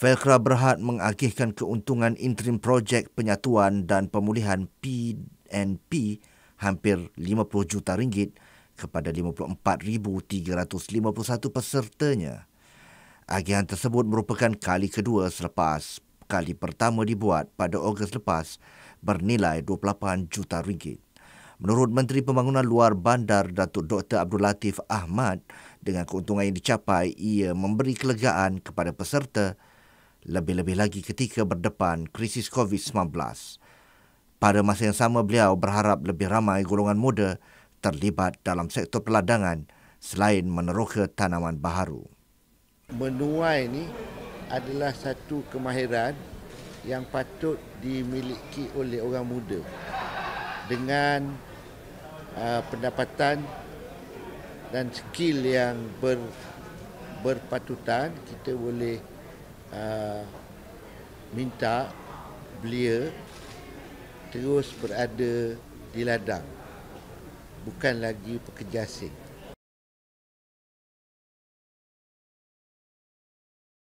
Fekra Berhad mengagihkan keuntungan interim projek penyatuan dan pemulihan PNP hampir 50 juta ringgit kepada 54,351 pesertanya. Agihan tersebut merupakan kali kedua selepas kali pertama dibuat pada Ogos lepas bernilai 28 juta ringgit. Menurut Menteri Pembangunan Luar Bandar Datuk Dr. Abdul Latif Ahmad, dengan keuntungan yang dicapai, ia memberi kelegaan kepada peserta lebih-lebih lagi ketika berdepan krisis COVID-19. Pada masa yang sama, beliau berharap lebih ramai golongan muda terlibat dalam sektor peladangan selain meneroka tanaman baharu. Menuai ini adalah satu kemahiran yang patut dimiliki oleh orang muda dengan uh, pendapatan dan skill yang ber, berpatutan kita boleh Ah, minta belia terus berada di ladang bukan lagi pekerja asing